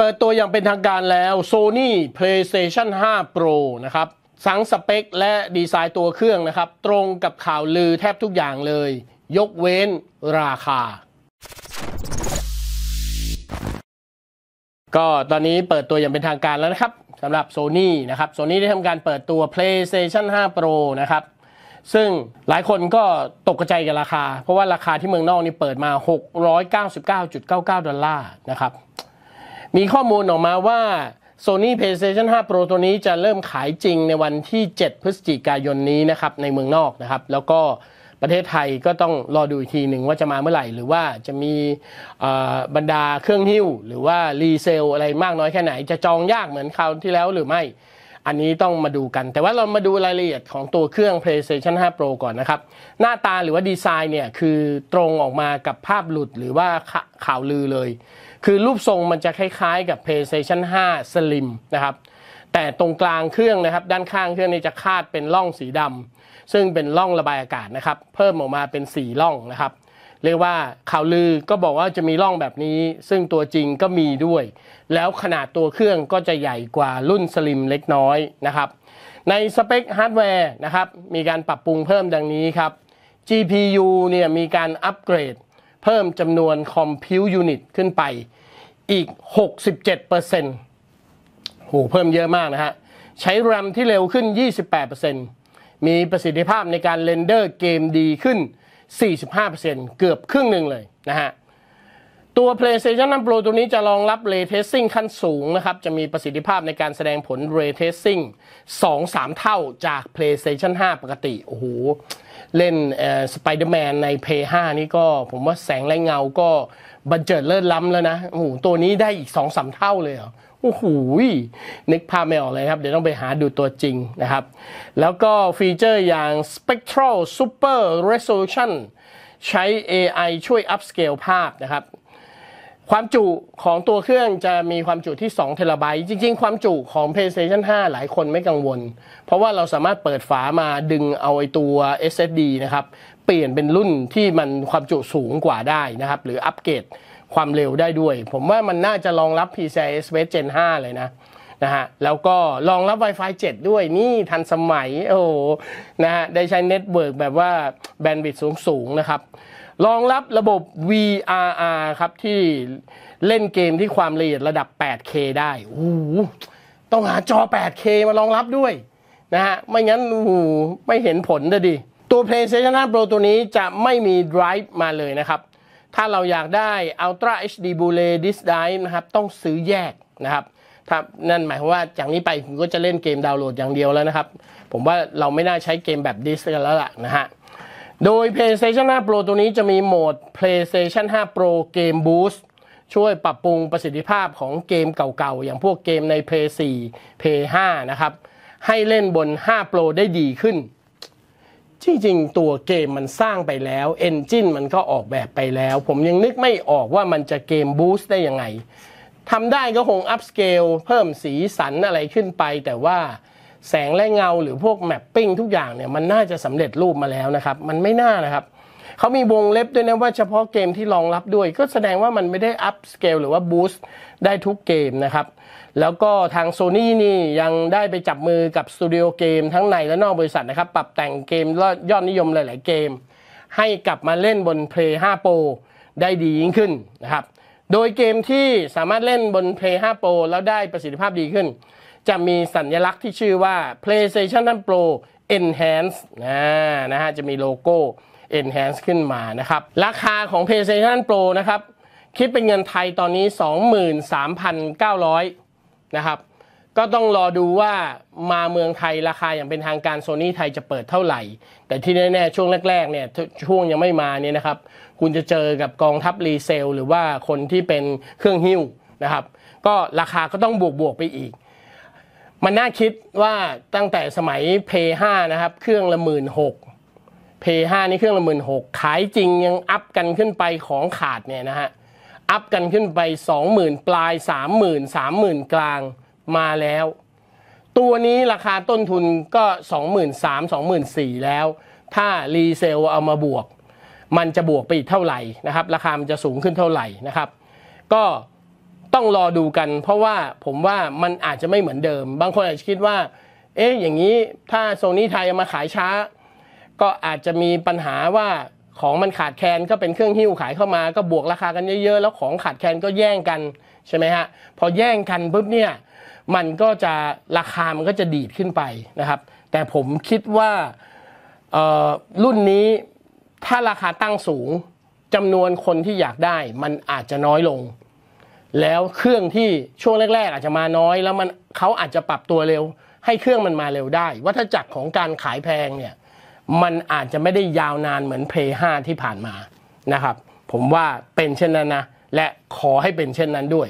เปิดตัวอย่างเป็นทางการแล้ว Sony PlayStation 5 Pro นะครับสังสเปค และดีไซน์ตัวเครื่องนะครับ ตรงกับข่าวลือแทบทุกอย่างเลย ยกเว้นราคา ก็ตอนนี้เปิดตัวอย่างเป็นทางการแล้วนะครับสำหรับ Sony นะครับ Sony ได้ทำการเปิดตัว PlayStation 5 Pro นะครับ ซึ่งหลายคนก็ตกใจกับราคา เพราะว่าราคาที่เมืองนอกนี่เปิดมา 699.99 ดอลลาร์นะครับมีข้อมูลออกมาว่า Sony PlayStation 5 Pro ตัวนี้จะเริ่มขายจริงในวันที่ 7 พฤศจิกายนนี้นะครับในเมืองนอกนะครับแล้วก็ประเทศไทยก็ต้องรอดูอีกทีหนึ่งว่าจะมาเมื่อไหร่หรือว่าจะมีบรรดาเครื่องหิ้วหรือว่า รีเซลอะไรมากน้อยแค่ไหน จะจองยากเหมือนคราวที่แล้วหรือไม่อันนี้ต้องมาดูกันแต่ว่าเรามาดูรายละเอียดของตัวเครื่อง PlayStation 5 Pro ก่อนนะครับ หน้าตาหรือว่าดีไซน์เนี่ยคือตรงออกมากับภาพหลุดหรือว่าข่าวลือเลย คือรูปทรงมันจะคล้ายๆ กับ PlayStation 5 Slim นะครับแต่ตรงกลางเครื่องนะครับ ด้านข้างเครื่องนี้จะคาดเป็นร่องสีดำซึ่งเป็นร่องระบายอากาศนะครับ เพิ่มออกมาเป็น4ร่องนะครับเรียกว่าข่าวลือก็บอกว่าจะมีร่องแบบนี้ ซึ่งตัวจริงก็มีด้วย แล้วขนาดตัวเครื่องก็จะใหญ่กว่ารุ่นสลิมเล็กน้อยนะครับในสเปคฮาร์ดแวร์นะครับมีการปรับปรุงเพิ่มดังนี้ครับ GPU เนี่ยมีการอัปเกรดเพิ่มจำนวนคอมพิวยูนิตขึ้นไปอีก 67%โหเพิ่มเยอะมากนะฮะใช้แรมที่เร็วขึ้น 28%มีประสิทธิภาพในการเรนเดอร์เกมดีขึ้น45%เกือบครึ่งหนึ่งเลยนะฮะตัว PlayStation 9 Pro ตัวนี้จะรองรับ Ray Tracing ขั้นสูงนะครับ จะมีประสิทธิภาพในการแสดงผล Ray Tracing 2-3 เท่าจาก PlayStation 5 ปกติ โอ้โห เล่นสไปเดอร์แมนใน Play 5นี่ก็ผมว่าแสงและเงาก็บันเจิดเลิศล้ำแล้วนะ โอ้โห ตัวนี้ได้อีก 2-3 เท่าเลยเหรอ โอ้โหนึกภาพไม่ออกเลยครับ เดี๋ยวต้องไปหาดูตัวจริงนะครับ แล้วก็ฟีเจอร์อย่าง Spectral Super Resolution ใช้ AI ช่วยอัพสเกลภาพนะครับความจุของตัวเครื่องจะมีความจุที่2เทราไบต์จริงๆความจุของ PlayStation 5 หลายคนไม่กังวล เพราะว่าเราสามารถเปิดฝามาดึงเอาไอตัว SSD นะครับ เปลี่ยนเป็นรุ่นที่มันความจุสูงกว่าได้นะครับ หรืออัปเกรดความเร็วได้ด้วย ผมว่ามันน่าจะรองรับ PCI Express Gen 5 เลยนะนะฮะแล้วก็รองรับ Wi-Fi 7 ด้วยนี่ทันสมัยโอ้นะฮะได้ใช้เน็ตเวิร์กแบบว่าแบนด์วิดต์สูงๆนะครับรองรับระบบ VRR ครับที่เล่นเกมที่ความละเอียดระดับ 8K ได้ โอ้ต้องหาจอ 8K มารองรับด้วยนะฮะ ไม่งั้นโอ้ไม่เห็นผลเด้ดิตัว PlayStation 5 Pro ตัวนี้จะไม่มี Drive มาเลยนะครับ ถ้าเราอยากได้ Ultra HD Blu-ray Disc Drive นะครับ ต้องซื้อแยกนะครับ ถ้านั่นหมายความว่าจากนี้ไปคุณก็จะเล่นเกมดาวน์โหลดอย่างเดียวแล้วนะครับ ผมว่าเราไม่น่าใช้เกมแบบดิสกันแล้วล่ะนะฮะโดย PlayStation 5 Pro ตัวนี้จะมีโหมด PlayStation 5 Pro Game Boost ช่วยปรับปรุงประสิทธิภาพของเกมเก่าๆ อย่างพวกเกมใน Play 4 Play 5นะครับ ให้เล่นบน 5 Pro ได้ดีขึ้น จริงๆตัวเกมมันสร้างไปแล้ว Engine มันก็ออกแบบไปแล้ว ผมยังนึกไม่ออกว่ามันจะเกมบูสต์ได้ยังไงทำได้ก็คงอัพสเกลเพิ่มสีสันอะไรขึ้นไปแต่ว่าแสงและเงาหรือพวกแมปปิ้งทุกอย่างเนี่ย มันน่าจะสำเร็จรูปมาแล้วนะครับ มันไม่น่านะครับ เขามีวงเล็บด้วยนะว่าเฉพาะเกมที่รองรับด้วย ก็แสดงว่ามันไม่ได้อัพสเกลหรือว่าบูสต์ได้ทุกเกมนะครับ แล้วก็ทาง Sony นี่ยังได้ไปจับมือกับสตูดิโอเกมทั้งในและนอกบริษัทนะครับ ปรับแต่งเกมยอดนิยมหลาย ๆ เกม ให้กลับมาเล่นบน Play 5 Pro ได้ดียิ่งขึ้นนะครับโดยเกมที่สามารถเล่นบน Play 5 Pro แล้วได้ประสิทธิภาพดีขึ้นจะมีสัญลักษณ์ที่ชื่อว่า PlayStation Pro Enhance นะนะฮะ จะมีโลโก้ Enhance ขึ้นมานะครับ ราคาของ PlayStation Pro นะครับ คิดเป็นเงินไทยตอนนี้ 23,900นะครับ ก็ต้องรอดูว่ามาเมืองไทยราคาอย่างเป็นทางการโซนี่ไทยจะเปิดเท่าไหร่ แต่ที่แน่ๆช่วงแรกๆ เนี่ย ช่วงยังไม่มาเนี่ยนะครับ คุณจะเจอกับกองทัพรีเซลหรือว่าคนที่เป็นเครื่องหิ้วนะครับ ก็ราคาก็ต้องบวกๆไปอีกมันน่าคิดว่าตั้งแต่สมัย p 5นะครับเครื่องละหมื่นหก p 5นี่เครื่องละหมื่นหกขายจริงยังอัพกันขึ้นไปของขาดเนี่ยนะฮะอัพกันขึ้นไป 20,000 ปลาย 30,000 30,000 กลางมาแล้ว ตัวนี้ราคาต้นทุนก็2ง0 0 0 2น0 0 0 แล้ว ถ้ารีเซลเอามาบวก มันจะบวกไปอีกเท่าไหร่นะครับราคามันจะสูงขึ้นเท่าไหร่นะครับ ก็ต้องรอดูกันเพราะว่าผมว่ามันอาจจะไม่เหมือนเดิม บางคนอาจจะคิดว่าเอ๊ะอย่างนี้ถ้าโซนี่ไทยมาขายช้า ก็อาจจะมีปัญหาว่าของมันขาดแคลนก็เป็นเครื่องหิ้วขายเข้ามา ก็บวกราคากันเยอะๆแล้วของขาดแคลนก็แย่งกันใช่ไหมฮะพอแย่งกันปุ๊บเนี่ยมันก็จะราคามันก็จะดีดขึ้นไปนะครับแต่ผมคิดว่ารุ่นนี้ถ้าราคาตั้งสูงจำนวนคนที่อยากได้ มันอาจจะน้อยลงแล้วเครื่องที่ช่วงแรกๆอาจจะมาน้อย แล้วมันเขาอาจจะปรับตัวเร็วให้เครื่องมันมาเร็วได้ วัฏจักรของการขายแพงเนี่ย มันอาจจะไม่ได้ยาวนานเหมือนเพย์ห้าที่ผ่านมานะครับผมว่าเป็นเช่นนั้นนะ และขอให้เป็นเช่นนั้นด้วย